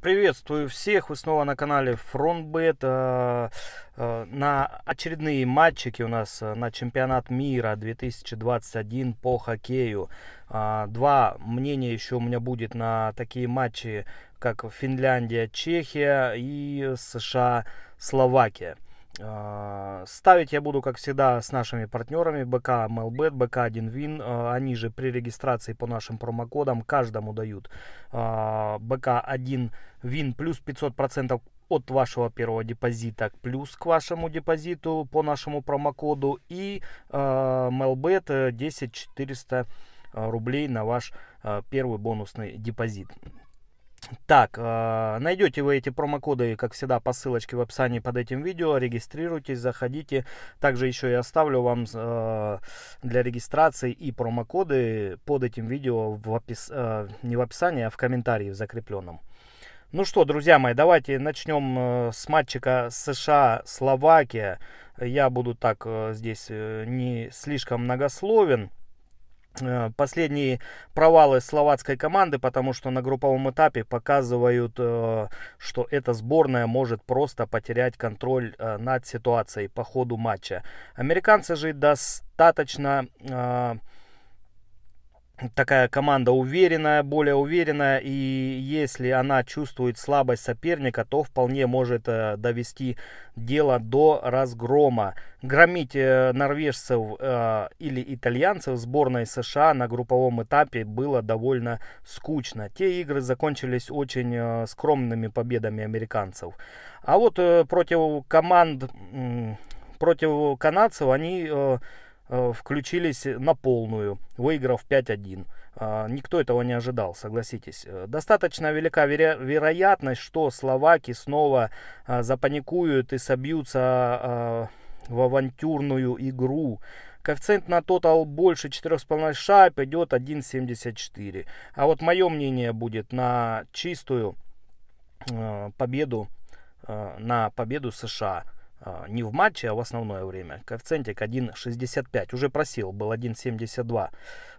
Приветствую всех, вы снова на канале FrontBet. Э, э, на очередные матчики у нас э, на чемпионат мира 2021 по хоккею. Два мнения еще у меня будет на такие матчи, как Финляндия, Чехия и США, Словакия. А, ставить я буду, как всегда, с нашими партнерами БК MLBet, БК 1 Вин а, Они же при регистрации по нашим промокодам каждому дают а, БК 1 Вин плюс 500% от вашего первого депозита плюс к вашему депозиту по нашему промокоду и э, MLBet 10 400 рублей на ваш э, первый бонусный депозит. Так, э, найдете вы эти промокоды, как всегда, по ссылочке в описании под этим видео. Регистрируйтесь, заходите. Также еще я оставлю вам э, для регистрации и промокоды под этим видео в опис... Э, не в описании, а в комментарии в закрепленном. Ну что, друзья мои, давайте начнем с матчика США-Словакия. Я буду так здесь не слишком многословен. Э, последние провалы словацкой команды, потому что на групповом этапе показывают, э, что эта сборная может просто потерять контроль э, над ситуацией по ходу матча. Американцы же достаточно такая команда уверенная, более уверенная, и если она чувствует слабость соперника, то вполне может э, довести дело до разгрома. Громить э, норвежцев э, или итальянцев сборной США на групповом этапе было довольно скучно. Те игры закончились очень скромными победами американцев. А вот против команд, против канадцев они Э, включились на полную, выиграв 5-1. А, никто этого не ожидал, согласитесь. Э, достаточно велика веро- вероятность, что словаки снова э, запаникуют и собьются в авантюрную игру. Коэффициент на тотал больше 4,5 шайб идет 1,74. А вот мое мнение будет на чистую победу, на победу США. А, не в матче, а в основное время. Коэффициентик 1.65. Уже просил, был 1.72.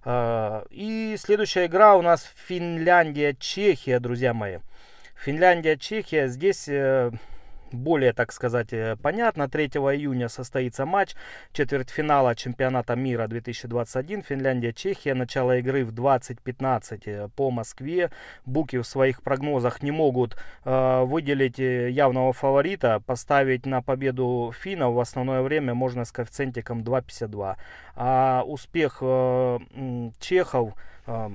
А, и следующая игра у нас Финляндия-Чехия, друзья мои. Финляндия-Чехия. Здесь э, более, так сказать, э, понятно. 3 июня состоится матч четвертьфинала чемпионата мира 2021 Финляндия-Чехия. Начало игры в 20.15 э, по Москве. Буки в своих прогнозах не могут э, выделить э, явного фаворита, поставить на победу Фина в основное время можно с коэффициентиком 2.52. А успех э, чехов э,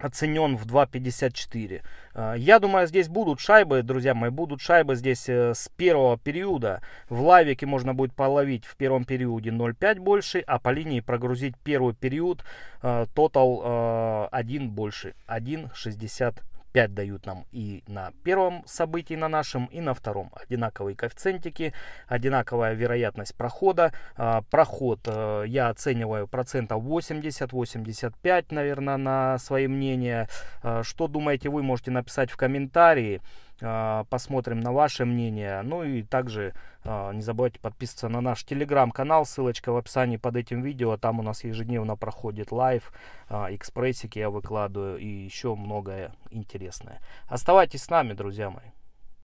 оценен в 2.54. А, я думаю, здесь будут шайбы, друзья мои, будут шайбы здесь э, с первого периода. В лавике можно будет половить в первом периоде 0.5 больше, а по линии прогрузить первый период э, тотал 1 э, больше, 1.67. 5 дают нам и на первом событии, на нашем, и на втором. Одинаковые коэффициентики, одинаковая вероятность прохода. А, проход э, я оцениваю процентов 80-85, наверное, на свои мнения. А, что думаете вы, можете написать в комментарии. А, посмотрим на ваше мнение. Ну и также а, не забывайте подписываться на наш телеграм-канал, ссылочка в описании под этим видео. Там у нас ежедневно проходит лайв, а, экспрессики я выкладываю и еще многое интересное. Оставайтесь с нами, друзья мои.